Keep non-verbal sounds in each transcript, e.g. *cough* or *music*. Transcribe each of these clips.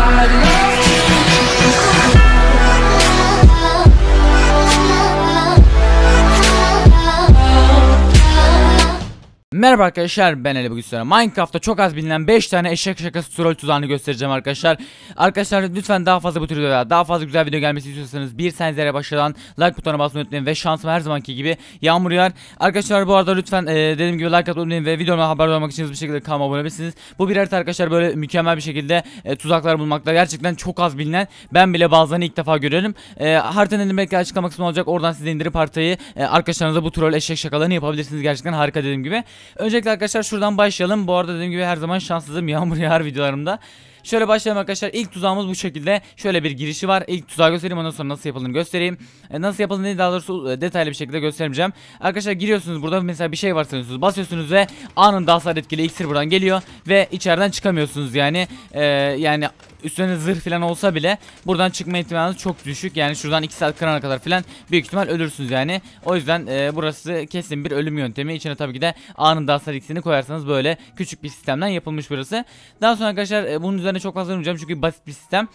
somebody Merhaba arkadaşlar ben Ali bugün size Minecraft'ta çok az bilinen 5 tane eşek şakası troll tuzağını göstereceğim arkadaşlar. Arkadaşlar lütfen daha fazla bu tür videolar daha fazla güzel video gelmesi istiyorsanız bir senizlere başlayan like butonuna basmayı unutmayın ve şansım her zamanki gibi yağmur yağar. Arkadaşlar bu arada lütfen e, dediğim gibi like atmayı unutmayın ve videoma haberdar olmak için bir şekilde kanalıma abone olabilirsiniz. Bu birer harita arkadaşlar böyle mükemmel bir şekilde e, tuzaklar bulmakta gerçekten çok az bilinen ben bile bazılarını ilk defa görüyorum. E, haritanın indirmek belki açıklama kısmı olacak oradan siz indirip haritayı e, arkadaşlarınıza bu troll eşek şakalarını yapabilirsiniz gerçekten harika dediğim gibi. Öncelikle arkadaşlar şuradan başlayalım. Bu arada dediğim gibi her zaman şanssızım yağmur yağar videolarımda. Şöyle başlayalım arkadaşlar. İlk tuzağımız bu şekilde. Şöyle bir girişi var. İlk tuzağı göstereyim ondan sonra nasıl yapıldığını göstereyim. E, nasıl yapıldığını daha doğrusu e, detaylı bir şekilde göstermeyeceğim. Arkadaşlar giriyorsunuz burada mesela bir şey var Basıyorsunuz ve anında hasar etkili iksir buradan geliyor ve içeriden çıkamıyorsunuz yani. E, yani üstüne zırh falan olsa bile buradan çıkma ihtimaliniz çok düşük. Yani şuradan 2 saat kırana kadar falan büyük ihtimal ölürsünüz yani. O yüzden e, burası kesin bir ölüm yöntemi. İçine tabii ki de anında hasar iksirini koyarsanız böyle küçük bir sistemden yapılmış burası. Daha sonra arkadaşlar e, bunun üzerine üzerine çok fazla durmayacağım çünkü basit bir sistem.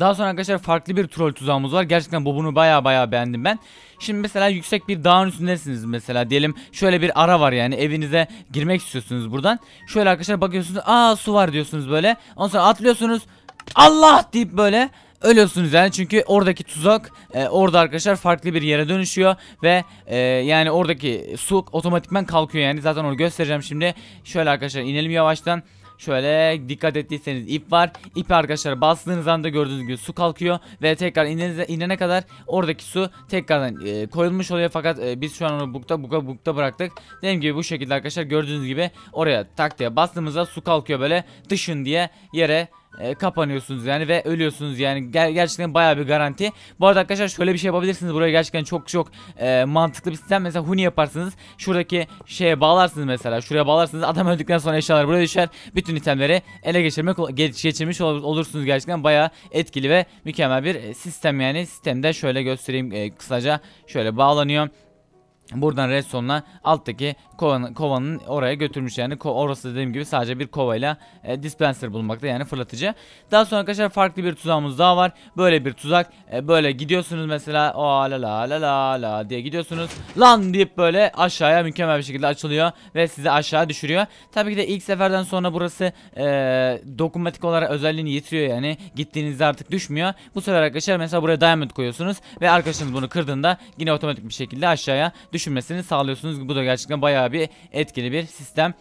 Daha sonra arkadaşlar farklı bir troll tuzağımız var. Gerçekten bu bunu baya baya beğendim ben. Şimdi mesela yüksek bir dağın üstündesiniz mesela. Diyelim şöyle bir ara var yani evinize girmek istiyorsunuz buradan. Şöyle arkadaşlar bakıyorsunuz aa su var diyorsunuz böyle. Ondan sonra atlıyorsunuz Allah deyip böyle ölüyorsunuz yani çünkü oradaki tuzak e, orada arkadaşlar farklı bir yere dönüşüyor ve e, yani oradaki su otomatikman kalkıyor yani zaten onu göstereceğim şimdi şöyle arkadaşlar inelim yavaştan Şöyle dikkat ettiyseniz ip var. İpi arkadaşlar bastığınız anda gördüğünüz gibi su kalkıyor. Ve tekrar inene inene kadar oradaki su tekrardan e, koyulmuş oluyor. Fakat e, biz şu an onu bukta buka bukta bıraktık. Dediğim gibi bu şekilde arkadaşlar gördüğünüz gibi oraya tak diye bastığımızda su kalkıyor böyle dışın diye yere e, kapanıyorsunuz yani ve ölüyorsunuz yani ger gerçekten baya bir garanti. Bu arada arkadaşlar şöyle bir şey yapabilirsiniz buraya gerçekten çok çok e, mantıklı bir sistem mesela huni yaparsınız şuradaki şeye bağlarsınız mesela şuraya bağlarsınız adam öldükten sonra eşyalar buraya düşer bütün itemleri ele geçirmek geç geçirmiş ol olursunuz gerçekten baya etkili ve mükemmel bir e, sistem yani sistemde şöyle göstereyim e, kısaca şöyle bağlanıyor. Buradan redstone'la alttaki kovanın, kovanın oraya götürmüş yani ko orası dediğim gibi sadece bir kovayla e, dispenser bulunmakta yani fırlatıcı. Daha sonra arkadaşlar farklı bir tuzağımız daha var. Böyle bir tuzak e, böyle gidiyorsunuz mesela o la la la la la diye gidiyorsunuz. Lan deyip böyle aşağıya mükemmel bir şekilde açılıyor ve sizi aşağı düşürüyor. Tabii ki de ilk seferden sonra burası e, dokunmatik olarak özelliğini yitiriyor yani gittiğinizde artık düşmüyor. Bu sefer arkadaşlar mesela buraya diamond koyuyorsunuz ve arkadaşınız bunu kırdığında yine otomatik bir şekilde aşağıya düşünmesini sağlıyorsunuz. Bu da gerçekten bayağı bir etkili bir sistem.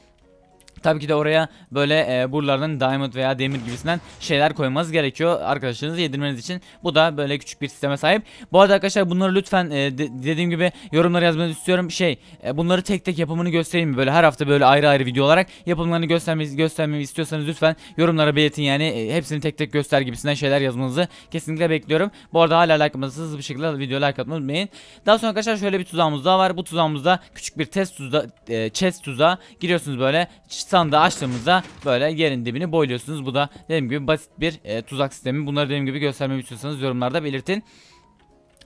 Tabii ki de oraya böyle e, buralardan diamond veya demir gibisinden şeyler koymanız gerekiyor arkadaşlarınızı yedirmeniz için. Bu da böyle küçük bir sisteme sahip. Bu arada arkadaşlar bunları lütfen e, de, dediğim gibi yorumlara yazmanızı istiyorum. Şey e, bunları tek tek yapımını göstereyim mi? Böyle her hafta böyle ayrı ayrı video olarak yapımlarını göstermemi, göstermemi istiyorsanız lütfen yorumlara belirtin yani e, hepsini tek tek göster gibisinden şeyler yazmanızı kesinlikle bekliyorum. Bu arada hala like atmasanız hızlı bir şekilde video like atmayı unutmayın. Daha sonra arkadaşlar şöyle bir tuzağımız daha var. Bu tuzağımızda küçük bir test tuzağı, e, chest tuzağı giriyorsunuz böyle sandığı açtığımızda böyle yerin dibini boyluyorsunuz. Bu da dediğim gibi basit bir e, tuzak sistemi. Bunları dediğim gibi göstermemi istiyorsanız yorumlarda belirtin.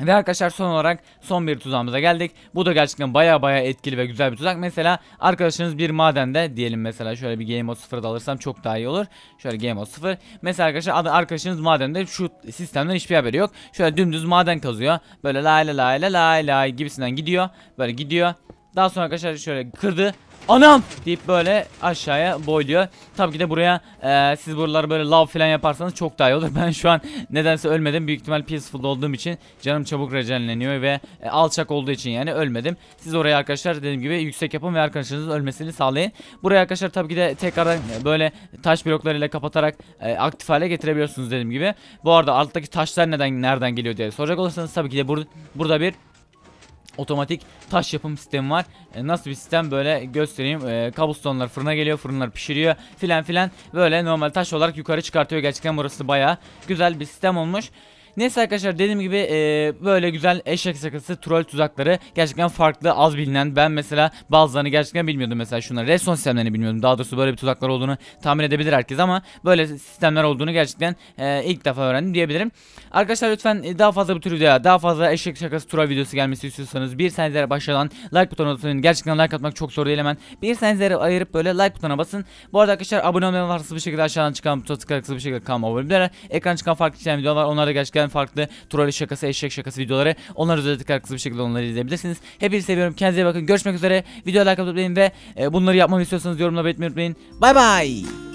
Ve arkadaşlar son olarak son bir tuzağımıza geldik. Bu da gerçekten baya baya etkili ve güzel bir tuzak. Mesela arkadaşınız bir madende diyelim mesela şöyle bir Game Mode 0'da alırsam çok daha iyi olur. Şöyle Game Mode 0. Mesela arkadaşlar arkadaşınız madende şu sistemden hiçbir haberi yok. Şöyle dümdüz maden kazıyor. Böyle lay lay lay lay lay gibisinden gidiyor. Böyle gidiyor. Daha sonra arkadaşlar şöyle kırdı. Anam deyip böyle aşağıya boyluyor. Tabii ki de buraya e, siz buraları böyle love falan yaparsanız çok daha iyi olur. *laughs* Ben şu an nedense ölmedim. Büyük ihtimal peaceful'da olduğum için canım çabuk rejenleniyor ve e, alçak olduğu için yani ölmedim. Siz oraya arkadaşlar dediğim gibi yüksek yapın ve arkadaşınızın ölmesini sağlayın. Buraya arkadaşlar tabii ki de tekrar böyle taş bloklarıyla kapatarak e, aktif hale getirebiliyorsunuz dediğim gibi. Bu arada alttaki taşlar neden nereden geliyor diye soracak olursanız tabii ki de bur burada bir otomatik taş yapım sistemi var. E, nasıl bir sistem böyle göstereyim. E, kabustonlar fırına geliyor. Fırınlar pişiriyor filan filan. Böyle normal taş olarak yukarı çıkartıyor. Gerçekten burası baya güzel bir sistem olmuş. Neyse arkadaşlar dediğim gibi e, böyle güzel eşek sakısı troll tuzakları gerçekten farklı az bilinen. Ben mesela bazılarını gerçekten bilmiyordum mesela şunları. Redstone sistemlerini bilmiyordum. Daha doğrusu böyle bir tuzaklar olduğunu tahmin edebilir herkes ama böyle sistemler olduğunu gerçekten e, ilk defa öğrendim diyebilirim. Arkadaşlar lütfen e, daha fazla bu tür videoya daha fazla eşek şakası troll videosu gelmesi istiyorsanız bir saniyelere başlayan like butonuna basın. Gerçekten like atmak çok zor değil hemen. Bir saniyelere ayırıp böyle like butonuna basın. Bu arada arkadaşlar abone olmayan varsa bir şekilde aşağıdan çıkan butona tıklayarak bir şekilde kalma abone Ekran çıkan farklı videolar onlar da gerçekten yüzden farklı troll şakası, eşek şakası videoları. Onları özellikle kısa bir şekilde onları izleyebilirsiniz. Hepinizi seviyorum. Kendinize bakın. Görüşmek üzere. Videoya like atmayı ve e, bunları yapmamı istiyorsanız yorumlara belirtmeyi unutmayın. Bay bay.